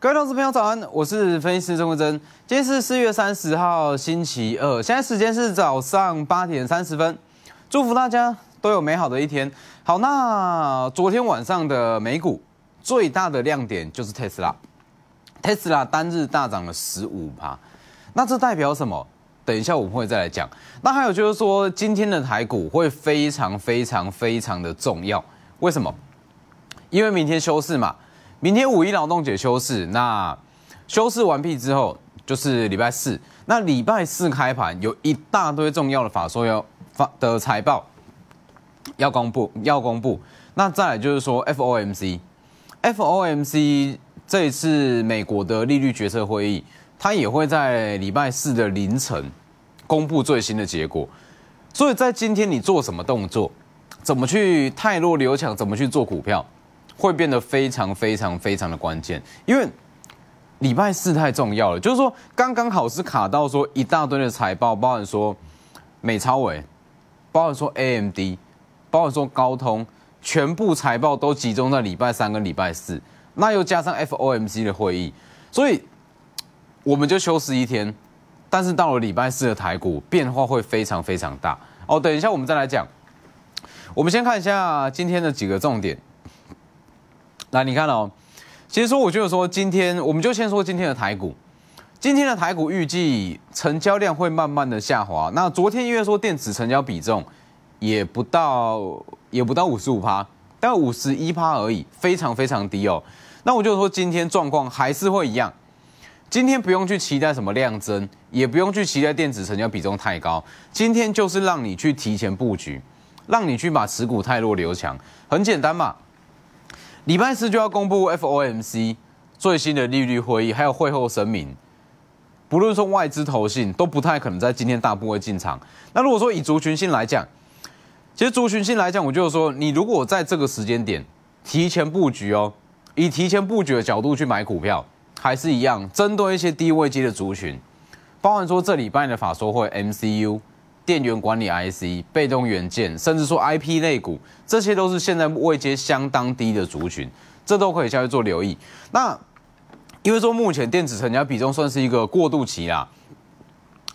各位同事、朋友，早安！我是分析师郑国珍，今天是四月三十号，星期二，现在时间是早上八点三十分。祝福大家都有美好的一天。好，那昨天晚上的美股最大的亮点就是 Tesla。Tesla 单日大涨了十五%，趴，那这代表什么？等一下我们会再来讲。那还有就是说，今天的台股会非常非常非常的重要，为什么？因为明天休市嘛。明天五一劳动节休市，那休市完毕之后就是礼拜四，那礼拜四开盘有一大堆重要的法说要发的财报要公布要公布，那再来就是说 FOMC，FOMC 这一次美国的利率决策会议，它也会在礼拜四的凌晨公布最新的结果，所以在今天你做什么动作，怎么去泰弱留强，怎么去做股票？会变得非常非常非常的关键，因为礼拜四太重要了。就是说，刚刚好是卡到说一大堆的财报，包含说美超伟，包括说 A M D，包括说高通，全部财报都集中在礼拜三跟礼拜四。那又加上 F O M C 的会议，所以我们就休十一天。但是到了礼拜四的台股变化会非常非常大哦。等一下我们再来讲，我们先看一下今天的几个重点。那你看哦，其实说，我觉得说，今天我们就先说今天的台股，今天的台股预计成交量会慢慢的下滑。那昨天因为说电子成交比重也不到也不到五十五趴，但五十一趴而已，非常非常低哦。那我就说今天状况还是会一样，今天不用去期待什么量增，也不用去期待电子成交比重太高，今天就是让你去提前布局，让你去把持股太弱留强，很简单嘛。礼拜四就要公布 F O M C 最新的利率会议，还有会后声明。不论说外资投信都不太可能在今天大部会进场。那如果说以族群性来讲，其实族群性来讲，我就说你如果在这个时间点提前布局哦，以提前布局的角度去买股票，还是一样针对一些低位机的族群，包含说这礼拜的法说会 M C U。电源管理 IC、被动元件，甚至说 IP 类股，这些都是现在位阶相当低的族群，这都可以下去做留意。那因为说目前电子成交比重算是一个过渡期啦，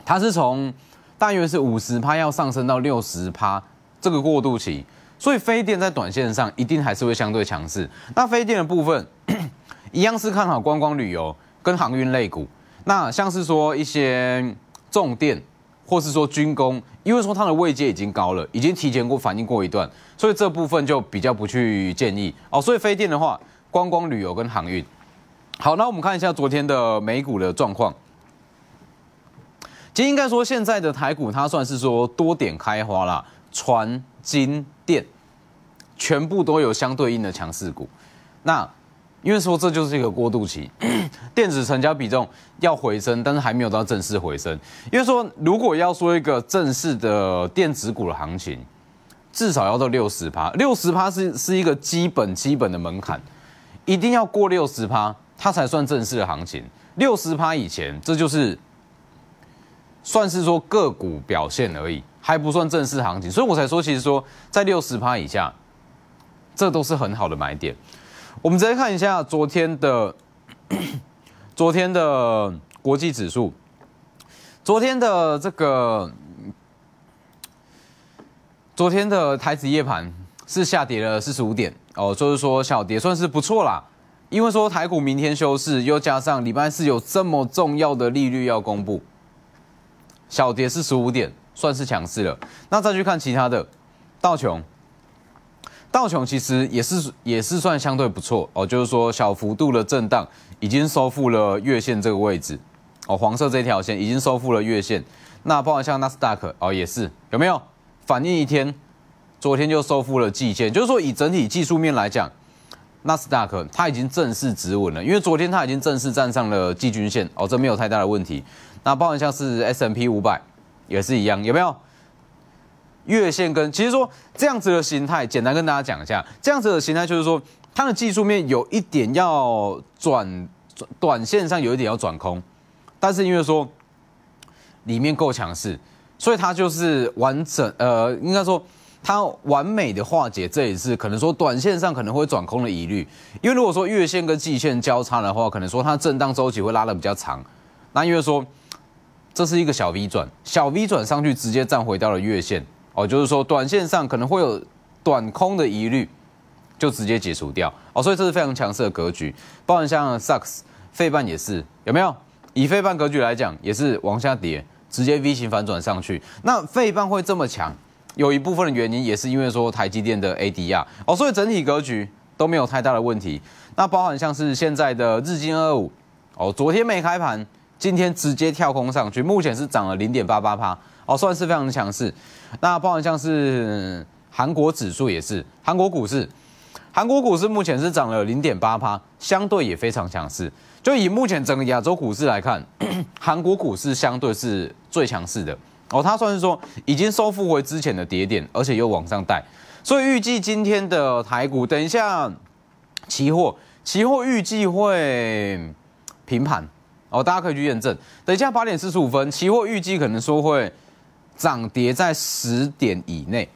它是从大约是五十趴要上升到六十趴这个过渡期，所以非电在短线上一定还是会相对强势。那非电的部分 一样是看好观光旅游跟航运类股。那像是说一些重电。或是说军工，因为说它的位阶已经高了，已经提前过反应过一段，所以这部分就比较不去建议哦。所以飞电的话，观光旅游跟航运。好，那我们看一下昨天的美股的状况。其实应该说，现在的台股它算是说多点开花啦，传、金、电，全部都有相对应的强势股。那因为说这就是一个过渡期，电子成交比重要回升，但是还没有到正式回升。因为说如果要说一个正式的电子股的行情，至少要到六十趴，六十趴是是一个基本基本的门槛，一定要过六十趴，它才算正式的行情。六十趴以前，这就是算是说个股表现而已，还不算正式行情。所以我才说，其实说在六十趴以下，这都是很好的买点。我们直接看一下昨天的，昨天的国际指数，昨天的这个，昨天的台指夜盘是下跌了四十五点哦，就是说小跌算是不错啦。因为说台股明天休市，又加上礼拜四有这么重要的利率要公布，小跌四十五点算是强势了。那再去看其他的，道琼。道琼其实也是也是算相对不错哦，就是说小幅度的震荡已经收复了月线这个位置哦，黄色这条线已经收复了月线。那包括像纳斯达克哦，也是有没有反应？一天，昨天就收复了季线，就是说以整体技术面来讲，纳斯达克它已经正式止稳了，因为昨天它已经正式站上了季均线哦，这没有太大的问题。那包括像是 S M P 五百也是一样，有没有？月线跟其实说这样子的形态，简单跟大家讲一下，这样子的形态就是说它的技术面有一点要转，短线上有一点要转空，但是因为说里面够强势，所以它就是完整，呃，应该说它完美的化解这一次可能说短线上可能会转空的疑虑，因为如果说月线跟季线交叉的话，可能说它震荡周期会拉的比较长，那因为说这是一个小 V 转，小 V 转上去直接站回到了月线。哦，就是说，短线上可能会有短空的疑虑，就直接解除掉哦。所以这是非常强势的格局，包含像 s k s 费半也是有没有？以费半格局来讲，也是往下跌，直接 V 型反转上去。那费半会这么强，有一部分的原因也是因为说台积电的 ADR 哦。所以整体格局都没有太大的问题。那包含像是现在的日经二五哦，昨天没开盘，今天直接跳空上去，目前是涨了零点八八帕哦，算是非常强势。那包含像是韩国指数也是，韩国股市，韩国股市目前是涨了零点八趴，相对也非常强势。就以目前整个亚洲股市来看，韩国股市相对是最强势的哦。它算是说已经收复回之前的跌点，而且又往上带，所以预计今天的台股等一下，期货期货预计会平盘哦，大家可以去验证。等一下八点四十五分，期货预计可能说会。涨跌在十点以内，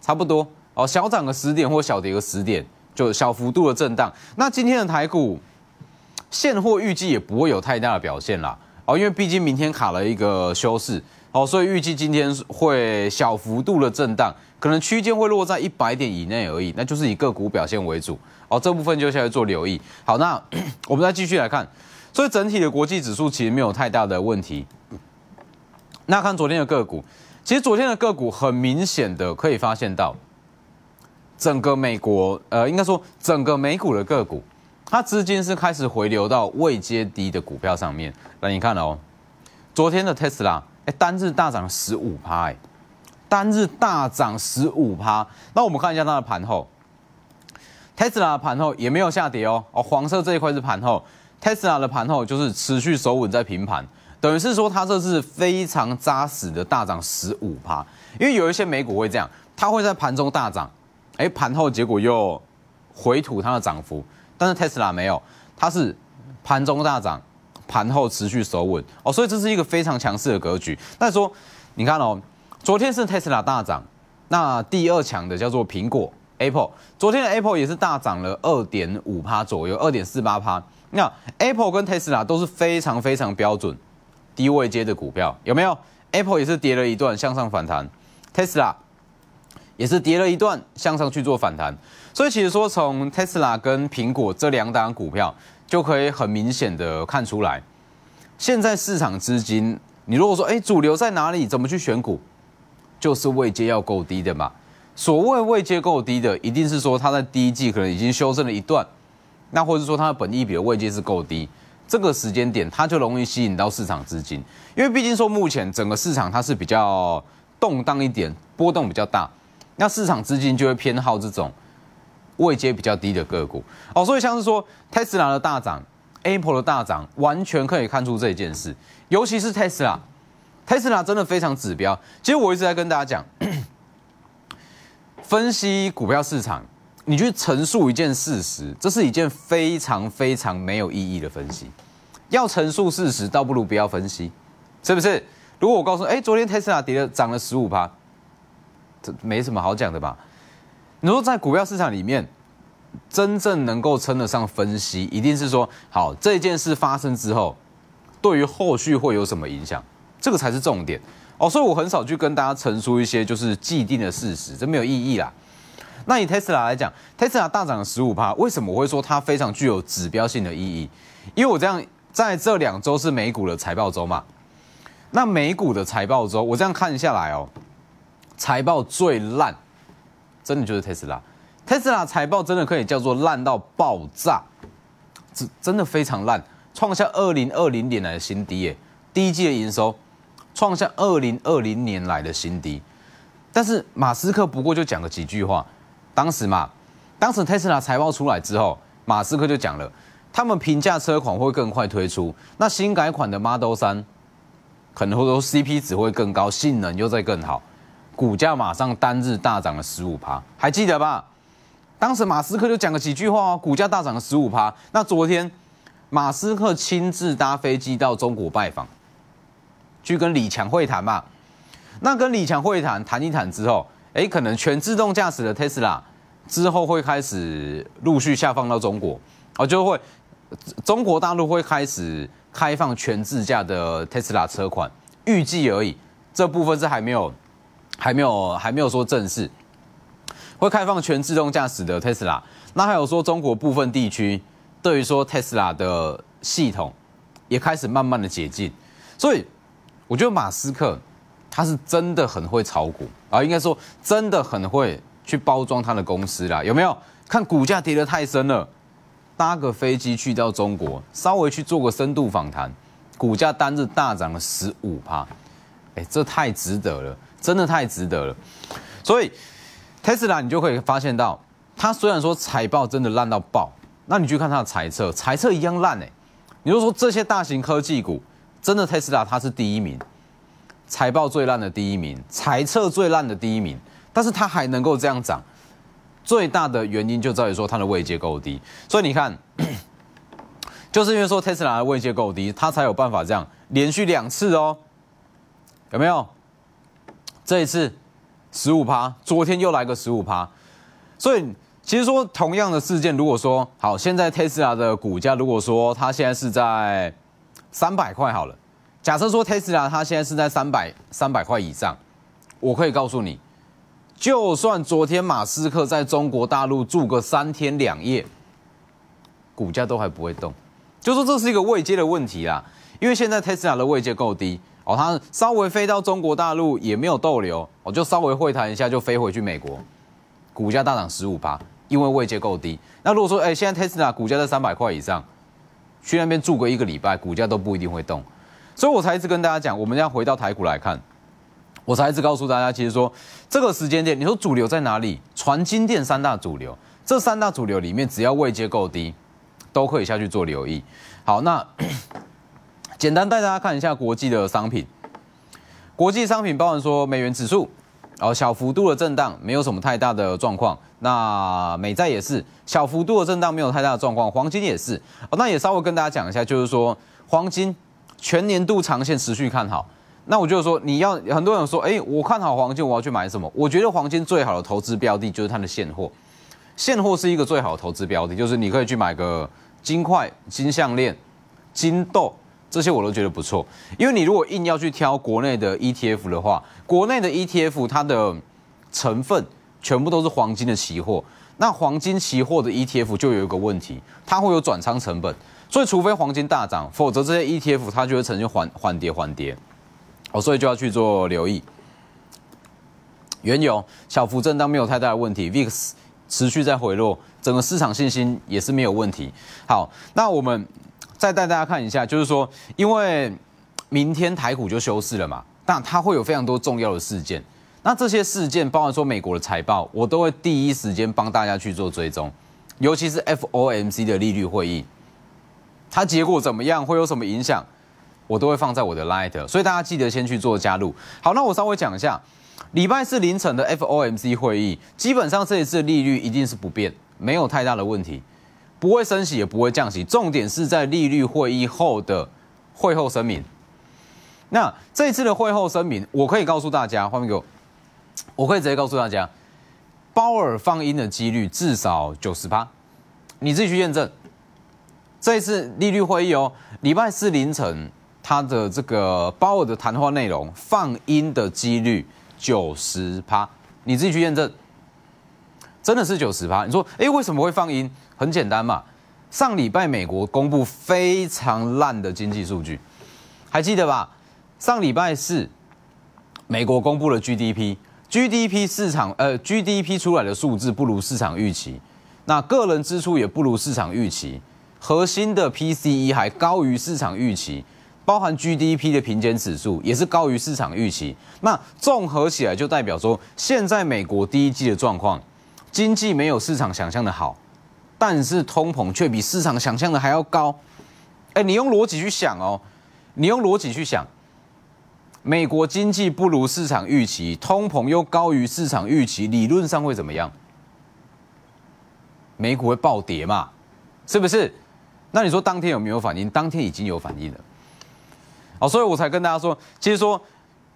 差不多哦，小涨个十点或小跌个十点，就小幅度的震荡。那今天的台股现货预计也不会有太大的表现啦，哦，因为毕竟明天卡了一个休市哦，所以预计今天会小幅度的震荡，可能区间会落在一百点以内而已，那就是以个股表现为主哦，这部分就下来做留意。好，那 我们再继续来看，所以整体的国际指数其实没有太大的问题。那看昨天的个股，其实昨天的个股很明显的可以发现到，整个美国，呃，应该说整个美股的个股，它资金是开始回流到未接低的股票上面。那你看哦，昨天的特斯拉，哎，单日大涨十五趴，哎，单日大涨十五趴。那我们看一下它的盘后，特斯拉的盘后也没有下跌哦，哦，黄色这一块是盘后，特斯拉的盘后就是持续守稳在平盘。等于是说，它这是非常扎实的大涨十五趴，因为有一些美股会这样，它会在盘中大涨，哎，盘后结果又回吐它的涨幅，但是特斯拉没有，它是盘中大涨，盘后持续守稳哦，所以这是一个非常强势的格局。但是说，你看哦，昨天是特斯拉大涨，那第二强的叫做苹果 Apple，昨天的 Apple 也是大涨了二点五趴左右，二点四八趴，那 Apple 跟 Tesla 都是非常非常标准。低位接的股票有没有？Apple 也是跌了一段向上反弹，Tesla 也是跌了一段向上去做反弹。所以其实说从 Tesla 跟苹果这两档股票就可以很明显的看出来，现在市场资金，你如果说哎主流在哪里，怎么去选股，就是位阶要够低的嘛。所谓位阶够低的，一定是说它在第一季可能已经修正了一段，那或者说它的本益比的位阶是够低。这个时间点，它就容易吸引到市场资金，因为毕竟说目前整个市场它是比较动荡一点，波动比较大，那市场资金就会偏好这种位阶比较低的个股哦。所以像是说特斯拉的大涨，Apple 的大涨，完全可以看出这一件事。尤其是 Tesla，Tesla 真的非常指标。其实我一直在跟大家讲，分析股票市场，你去陈述一件事实，这是一件非常非常没有意义的分析。要陈述事实，倒不如不要分析，是不是？如果我告诉，哎，昨天特斯拉跌了，涨了十五趴，这没什么好讲的吧？你说在股票市场里面，真正能够称得上分析，一定是说，好，这件事发生之后，对于后续会有什么影响，这个才是重点。哦，所以我很少去跟大家陈述一些就是既定的事实，这没有意义啦。那以特斯拉来讲，特斯拉大涨了十五趴，为什么我会说它非常具有指标性的意义？因为我这样。在这两周是美股的财报周嘛？那美股的财报周，我这样看下来哦，财报最烂，真的就是特斯拉。特斯拉财报真的可以叫做烂到爆炸，真真的非常烂，创下二零二零年来的新低耶。第一季的营收创下二零二零年来的新低，但是马斯克不过就讲了几句话。当时嘛，当时特斯拉财报出来之后，马斯克就讲了。他们平价车款会更快推出，那新改款的 Model 三可能会说 CP 值会更高，性能又在更好，股价马上单日大涨了十五趴，还记得吧？当时马斯克就讲了几句话哦，股价大涨了十五趴。那昨天马斯克亲自搭飞机到中国拜访，去跟李强会谈嘛？那跟李强会谈谈一谈之后，哎，可能全自动驾驶的 Tesla 之后会开始陆续下放到中国，哦就会。中国大陆会开始开放全自驾的特斯拉车款，预计而已，这部分是还没有，还没有，还没有说正式会开放全自动驾驶的特斯拉。那还有说中国部分地区对于说特斯拉的系统也开始慢慢的解禁，所以我觉得马斯克他是真的很会炒股啊，应该说真的很会去包装他的公司啦，有没有？看股价跌得太深了。搭个飞机去到中国，稍微去做个深度访谈，股价单日大涨了十五趴，哎，这太值得了，真的太值得了。所以特斯拉你就可以发现到，它虽然说财报真的烂到爆，那你去看它的财测，财测一样烂哎。你就说这些大型科技股，真的特斯拉它是第一名，财报最烂的第一名，财测最烂的第一名，但是它还能够这样涨。最大的原因就在于说它的位阶够低，所以你看，就是因为说特斯拉的位阶够低，它才有办法这样连续两次哦，有没有？这一次十五趴，昨天又来个十五趴，所以其实说同样的事件，如果说好，现在特斯拉的股价如果说它现在是在三百块好了，假设说特斯拉它现在是在三百三百块以上，我可以告诉你。就算昨天马斯克在中国大陆住个三天两夜，股价都还不会动，就说这是一个位阶的问题啦。因为现在 Tesla 的位阶够低哦，他稍微飞到中国大陆也没有逗留哦，就稍微会谈一下就飞回去美国，股价大涨十五趴，因为位阶够低。那如果说哎，现在 Tesla 股价在三百块以上，去那边住个一个礼拜，股价都不一定会动，所以我才一直跟大家讲，我们要回到台股来看。我才一直告诉大家，其实说这个时间点，你说主流在哪里？传金店三大主流，这三大主流里面，只要位阶够低，都可以下去做留意。好，那 简单带大家看一下国际的商品。国际商品包含说美元指数，哦，小幅度的震荡，没有什么太大的状况。那美债也是小幅度的震荡，没有太大的状况。黄金也是哦，那也稍微跟大家讲一下，就是说黄金全年度长线持续看好。那我就说，你要很多人说，哎，我看好黄金，我要去买什么？我觉得黄金最好的投资标的就是它的现货，现货是一个最好的投资标的，就是你可以去买个金块、金项链、金豆，这些我都觉得不错。因为你如果硬要去挑国内的 ETF 的话，国内的 ETF 它的成分全部都是黄金的期货，那黄金期货的 ETF 就有一个问题，它会有转仓成本，所以除非黄金大涨，否则这些 ETF 它就会呈现缓缓跌缓跌。哦，所以就要去做留意。原油小幅震荡，没有太大的问题。VIX 持续在回落，整个市场信心也是没有问题。好，那我们再带大家看一下，就是说，因为明天台股就休市了嘛，那它会有非常多重要的事件。那这些事件，包括说美国的财报，我都会第一时间帮大家去做追踪，尤其是 FOMC 的利率会议，它结果怎么样，会有什么影响？我都会放在我的 Light，所以大家记得先去做加入。好，那我稍微讲一下，礼拜四凌晨的 FOMC 会议，基本上这一次利率一定是不变，没有太大的问题，不会升息也不会降息。重点是在利率会议后的会后声明。那这一次的会后声明，我可以告诉大家，画面给我，我可以直接告诉大家，鲍尔放音的几率至少九十八，你自己去验证。这一次利率会议哦，礼拜四凌晨。他的这个鲍尔的谈话内容放音的几率九十趴，你自己去验证，真的是九十趴。你说，哎，为什么会放音？很简单嘛，上礼拜美国公布非常烂的经济数据，还记得吧？上礼拜四，美国公布了 GDP，GDP 市场呃 GDP 出来的数字不如市场预期，那个人支出也不如市场预期，核心的 PCE 还高于市场预期。包含 GDP 的平均指数也是高于市场预期，那综合起来就代表说，现在美国第一季的状况，经济没有市场想象的好，但是通膨却比市场想象的还要高。哎，你用逻辑去想哦，你用逻辑去想，美国经济不如市场预期，通膨又高于市场预期，理论上会怎么样？美股会暴跌嘛？是不是？那你说当天有没有反应？当天已经有反应了。哦，所以我才跟大家说，其实说，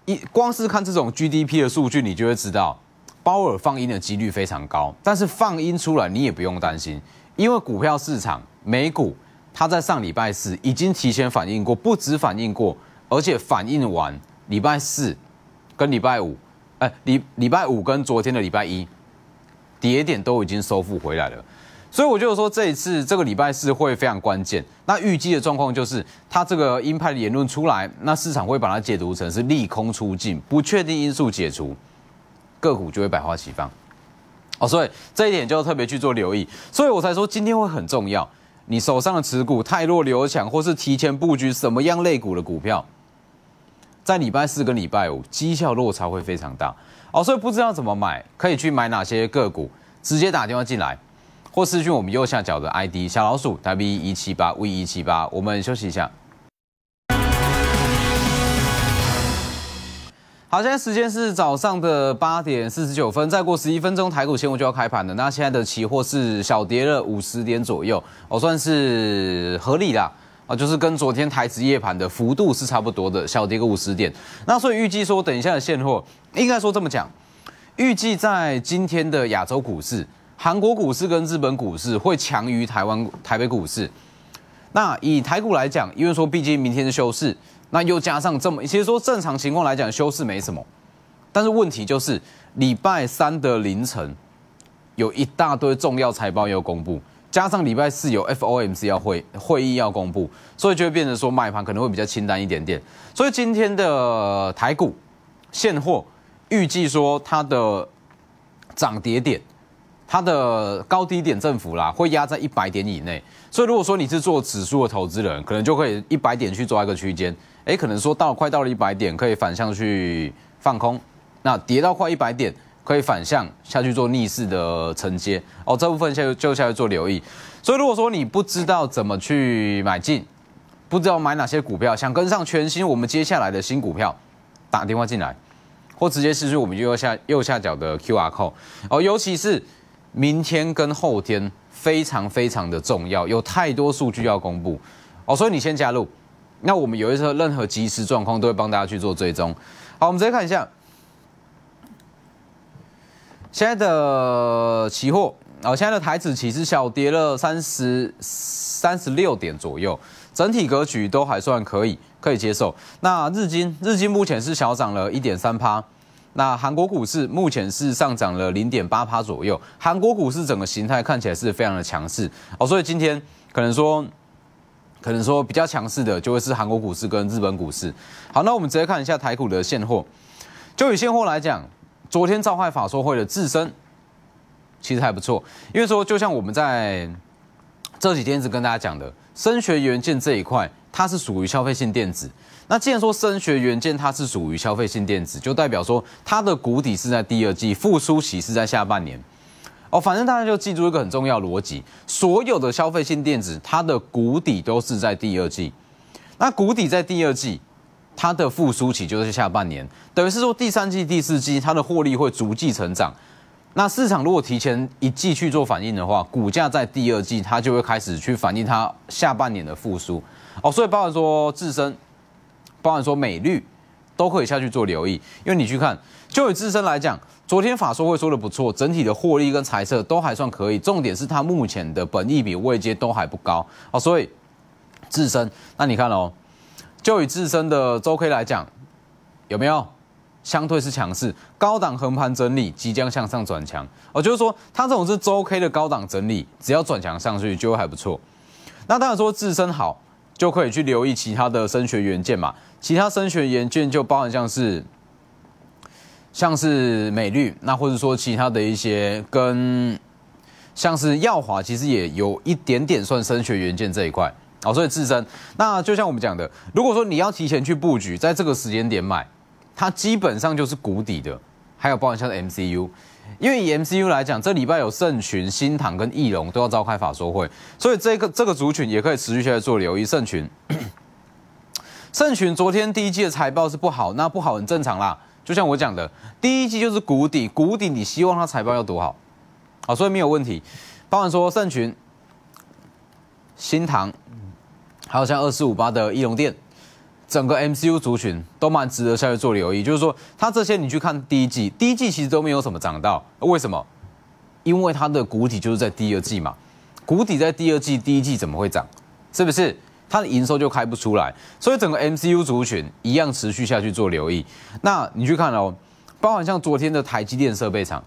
一光是看这种 GDP 的数据，你就会知道，鲍尔放音的几率非常高。但是放音出来，你也不用担心，因为股票市场美股，它在上礼拜四已经提前反应过，不止反应过，而且反应完礼拜四跟礼拜五，哎，礼礼拜五跟昨天的礼拜一，跌点都已经收复回来了。所以我就说，这一次这个礼拜四会非常关键。那预计的状况就是，他这个鹰派的言论出来，那市场会把它解读成是利空出尽，不确定因素解除，个股就会百花齐放。哦，所以这一点就特别去做留意。所以我才说今天会很重要。你手上的持股太弱、流强，或是提前布局什么样类股的股票，在礼拜四跟礼拜五绩效落差会非常大。哦，所以不知道怎么买，可以去买哪些个股，直接打电话进来。或私讯我们右下角的 ID 小老鼠 w 一七八 v 一七八，我们休息一下。好，现在时间是早上的八点四十九分，再过十一分钟，台股现货就要开盘了。那现在的期货是小跌了五十点左右，哦，算是合理啦。啊，就是跟昨天台指夜盘的幅度是差不多的，小跌个五十点。那所以预计说，等一下的现货，应该说这么讲，预计在今天的亚洲股市。韩国股市跟日本股市会强于台湾台北股市。那以台股来讲，因为说毕竟明天是休市，那又加上这么，其实说正常情况来讲，休市没什么。但是问题就是礼拜三的凌晨有一大堆重要财报要公布，加上礼拜四有 FOMC 要会会议要公布，所以就会变成说买盘可能会比较清淡一点点。所以今天的台股现货预计说它的涨跌点。它的高低点振幅啦，会压在一百点以内，所以如果说你是做指数的投资人，可能就可以一百点去抓一个区间，哎，可能说到快到了一百点，可以反向去放空，那跌到快一百点，可以反向下去做逆势的承接哦，这部分下就下去做留意。所以如果说你不知道怎么去买进，不知道买哪些股票，想跟上全新我们接下来的新股票，打电话进来，或直接是去我们右下右下角的 QR code，哦，尤其是。明天跟后天非常非常的重要，有太多数据要公布，哦，所以你先加入。那我们有一些任何即时状况都会帮大家去做追踪。好，我们直接看一下现在的期货啊，现在的台指其实小跌了三十三十六点左右，整体格局都还算可以，可以接受。那日经日经目前是小涨了一点三趴。那韩国股市目前是上涨了零点八帕左右，韩国股市整个形态看起来是非常的强势哦，所以今天可能说，可能说比较强势的就会是韩国股市跟日本股市。好，那我们直接看一下台股的现货。就以现货来讲，昨天召开法说会的自身其实还不错，因为说就像我们在这几天一直跟大家讲的，升学元件这一块它是属于消费性电子。那既然说声学元件它是属于消费性电子，就代表说它的谷底是在第二季，复苏期是在下半年。哦，反正大家就记住一个很重要逻辑：所有的消费性电子，它的谷底都是在第二季。那谷底在第二季，它的复苏期就是下半年，等于是说第三季、第四季它的获利会逐季成长。那市场如果提前一季去做反应的话，股价在第二季它就会开始去反映它下半年的复苏。哦，所以包括说自身。包含说美绿，都可以下去做留意，因为你去看就以自身来讲，昨天法说会说的不错，整体的获利跟财色都还算可以，重点是它目前的本益比位阶都还不高啊，所以自身那你看哦，就以自身的周 K 来讲，有没有相对是强势高档横盘整理，即将向上转强哦，就是说它这种是周 K 的高档整理，只要转强上去就会还不错。那当然说自身好。就可以去留意其他的升学元件嘛，其他升学元件就包含像是像是美绿，那或者说其他的一些跟像是耀华，其实也有一点点算升学元件这一块哦。所以自身，那就像我们讲的，如果说你要提前去布局，在这个时间点买，它基本上就是谷底的，还有包含像是 MCU。因为以 MCU 来讲，这礼拜有圣群、新唐跟翼龙都要召开法说会，所以这个这个族群也可以持续下来做留意。圣群，圣 群昨天第一季的财报是不好，那不好很正常啦，就像我讲的，第一季就是谷底，谷底你希望它财报要多好，好所以没有问题。包含说圣群、新唐，还有像二四五八的翼龙店。整个 MCU 族群都蛮值得下去做留意，就是说，它这些你去看第一季，第一季其实都没有什么涨到，为什么？因为它的谷底就是在第二季嘛，谷底在第二季，第一季怎么会涨？是不是？它的营收就开不出来，所以整个 MCU 族群一样持续下去做留意。那你去看哦，包含像昨天的台积电设备厂，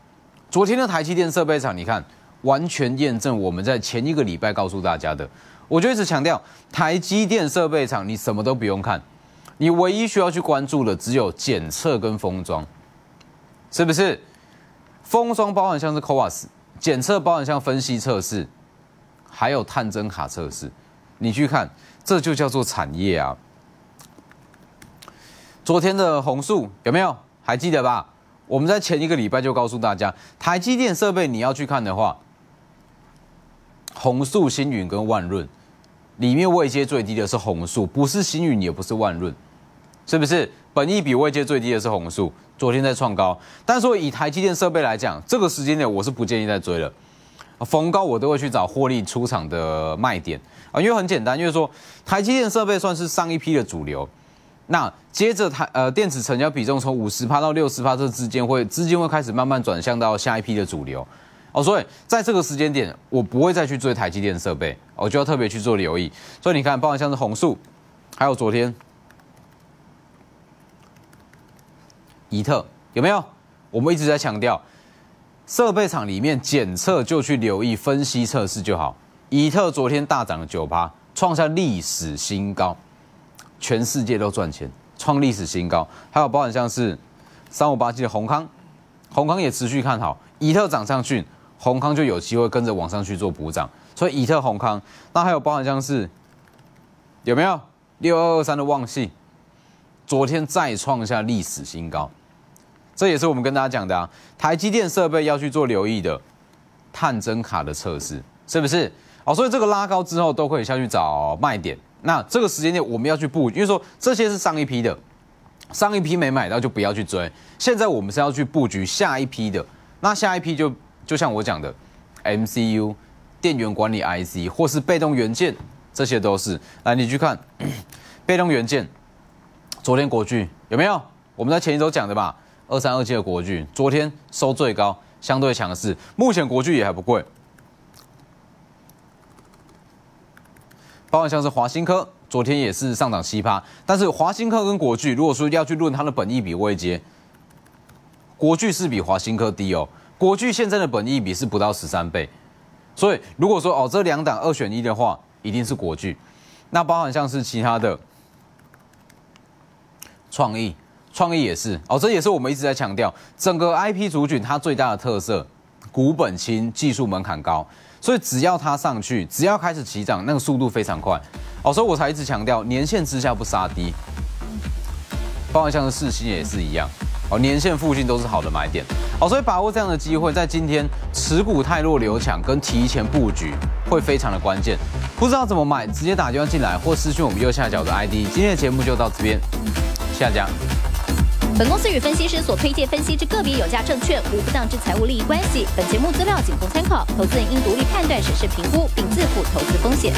昨天的台积电设备厂，你看完全验证我们在前一个礼拜告诉大家的，我就一直强调台积电设备厂，你什么都不用看。你唯一需要去关注的只有检测跟封装，是不是？封装包含像是 Coas 检测包含像分析测试，还有探针卡测试。你去看，这就叫做产业啊。昨天的红树有没有？还记得吧？我们在前一个礼拜就告诉大家，台积电设备你要去看的话，红树、星云跟万润。里面位阶最低的是红树，不是星云，也不是万润，是不是？本益比位阶最低的是红树，昨天在创高。但是说以台积电设备来讲，这个时间点我是不建议再追了。逢高我都会去找获利出场的卖点啊，因为很简单，因为说台积电设备算是上一批的主流，那接着台呃电子成交比重从五十趴到六十趴这之间会资金会开始慢慢转向到下一批的主流。哦，所以在这个时间点，我不会再去追台积电设备，我就要特别去做留意。所以你看，包含像是红树，还有昨天怡特，有没有？我们一直在强调，设备厂里面检测就去留意分析测试就好。怡特昨天大涨了九趴，创下历史新高，全世界都赚钱，创历史新高。还有包含像是三五八七的宏康，宏康也持续看好怡特涨上去。宏康就有机会跟着往上去做补涨，所以以特宏康，那还有包含像是有没有六二二三的旺系，昨天再创下历史新高，这也是我们跟大家讲的啊，台积电设备要去做留意的探针卡的测试，是不是？哦，所以这个拉高之后都可以下去找卖点，那这个时间点我们要去布因为说这些是上一批的，上一批没买到就不要去追，现在我们是要去布局下一批的，那下一批就。就像我讲的，MCU、电源管理 IC 或是被动元件，这些都是。来，你去看 被动元件，昨天国巨有没有？我们在前一周讲的吧，二三二七的国巨，昨天收最高，相对强势。目前国巨也还不贵，包括像是华新科，昨天也是上涨七趴。但是华新科跟国巨，如果说要去论它的本意比，位会接国巨是比华新科低哦。国剧现在的本益比是不到十三倍，所以如果说哦这两档二选一的话，一定是国剧。那包含像是其他的创意，创意也是哦，这也是我们一直在强调，整个 IP 族群它最大的特色，股本轻，技术门槛高，所以只要它上去，只要开始起涨，那个速度非常快。哦，所以我才一直强调年限之下不杀低，包含像是四新也是一样。年线附近都是好的买点，好，所以把握这样的机会，在今天持股太弱留强跟提前布局会非常的关键。不知道怎么买，直接打电话进来或私讯我们右下角的 ID。今天的节目就到这边，下家。本公司与分析师所推荐分析之个别有价证券无不当之财务利益关系。本节目资料仅供参考，投资人应独立判断审视评估，并自负投资风险。